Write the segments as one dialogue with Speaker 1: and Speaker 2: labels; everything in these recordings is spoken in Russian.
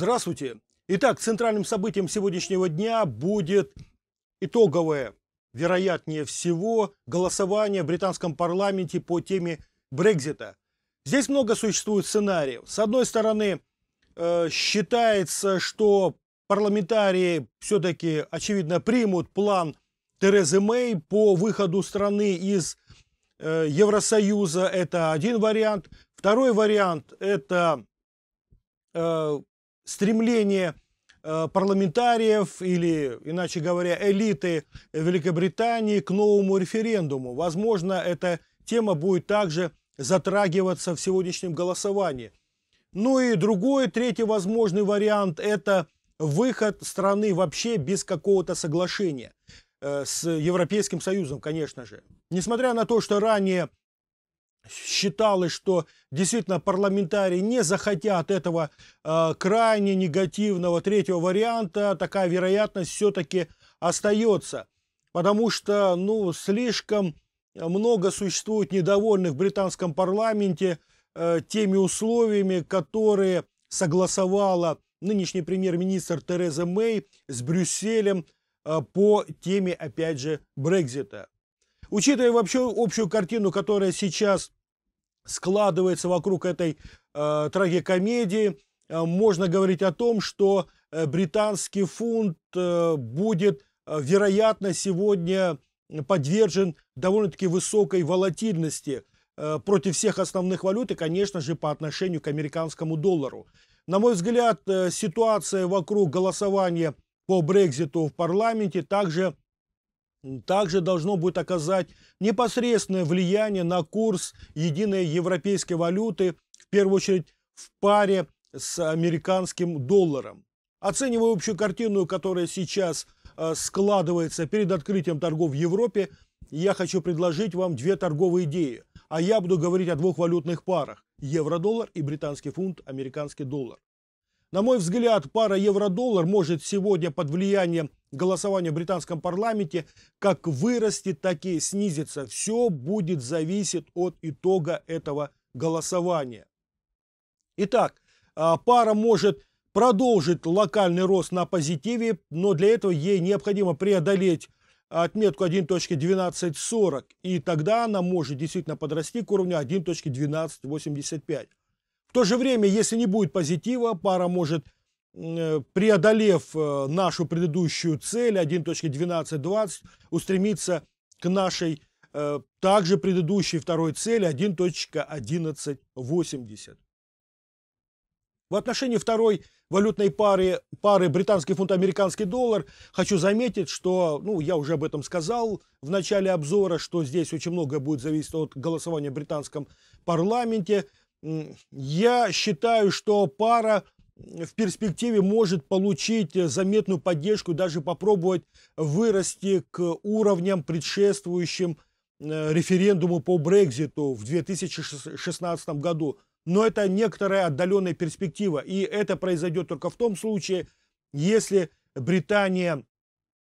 Speaker 1: Здравствуйте! Итак, центральным событием сегодняшнего дня будет итоговое, вероятнее всего, голосование в британском парламенте по теме Брекзита. Здесь много существует сценариев. С одной стороны, э, считается, что парламентарии все-таки, очевидно, примут план Терезы Мэй по выходу страны из э, Евросоюза. Это один вариант. Второй вариант – это э, стремление э, парламентариев или, иначе говоря, элиты Великобритании к новому референдуму. Возможно, эта тема будет также затрагиваться в сегодняшнем голосовании. Ну и другой, третий возможный вариант – это выход страны вообще без какого-то соглашения э, с Европейским Союзом, конечно же. Несмотря на то, что ранее считалось, что действительно парламентарии не захотят этого э, крайне негативного третьего варианта, такая вероятность все-таки остается. Потому что ну, слишком много существует недовольных в британском парламенте э, теми условиями, которые согласовала нынешний премьер-министр Тереза Мэй с Брюсселем э, по теме, опять же, Брекзита. Учитывая вообще общую картину, которая сейчас складывается вокруг этой э, трагикомедии, э, можно говорить о том, что э, британский фунт э, будет, вероятно, сегодня подвержен довольно-таки высокой волатильности против всех основных валют и, конечно же, по отношению к американскому доллару. На мой взгляд, ситуация вокруг голосования по Брекзиту в парламенте также также должно будет оказать непосредственное влияние на курс единой европейской валюты, в первую очередь в паре с американским долларом. Оценивая общую картину, которая сейчас э, складывается перед открытием торгов в Европе, я хочу предложить вам две торговые идеи. А я буду говорить о двух валютных парах – евро-доллар и британский фунт, американский доллар. На мой взгляд, пара евро-доллар может сегодня под влиянием голосование в британском парламенте как вырастет, так и снизится. Все будет зависеть от итога этого голосования. Итак, а, пара может продолжить локальный рост на позитиве, но для этого ей необходимо преодолеть отметку 1.1240, и тогда она может действительно подрасти к уровню 1.1285. В то же время, если не будет позитива, пара может Э, преодолев э, нашу предыдущую цель 1.12.20, устремиться к нашей э, также предыдущей второй цели 1.11.80. В отношении второй валютной пары, пары британский фунт американский доллар, хочу заметить, что, ну, я уже об этом сказал в начале обзора, что здесь очень многое будет зависеть от голосования в британском парламенте. Я считаю, что пара в перспективе может получить э, заметную поддержку, даже попробовать вырасти к уровням, предшествующим э, референдуму по Брекзиту в 2016 году. Но это некоторая отдаленная перспектива. И это произойдет только в том случае, если Британия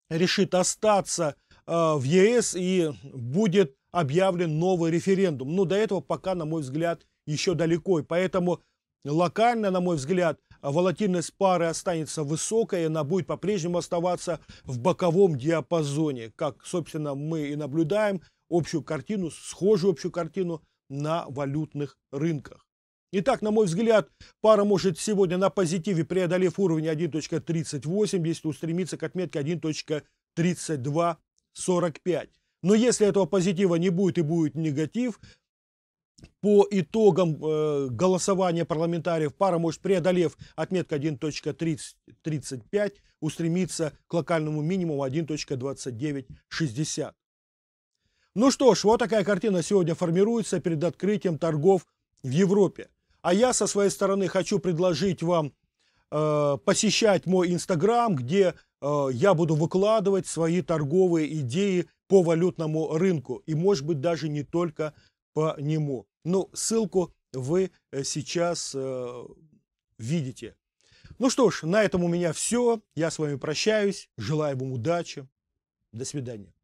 Speaker 1: решит остаться э, в ЕС и будет объявлен новый референдум. Но ну, до этого пока, на мой взгляд, еще далеко. И поэтому локально, на мой взгляд, волатильность пары останется высокой, она будет по-прежнему оставаться в боковом диапазоне, как, собственно, мы и наблюдаем общую картину, схожую общую картину на валютных рынках. Итак, на мой взгляд, пара может сегодня на позитиве, преодолев уровень 1.38, если устремиться к отметке 1.3245. Но если этого позитива не будет и будет негатив, по итогам э, голосования парламентариев пара может, преодолев отметка 1.35, устремиться к локальному минимуму 1.2960. Ну что ж, вот такая картина сегодня формируется перед открытием торгов в Европе. А я со своей стороны хочу предложить вам э, посещать мой Инстаграм, где э, я буду выкладывать свои торговые идеи по валютному рынку и, может быть, даже не только по нему. Ну, ссылку вы э, сейчас э, видите. Ну что ж, на этом у меня все. Я с вами прощаюсь. Желаю вам удачи. До свидания.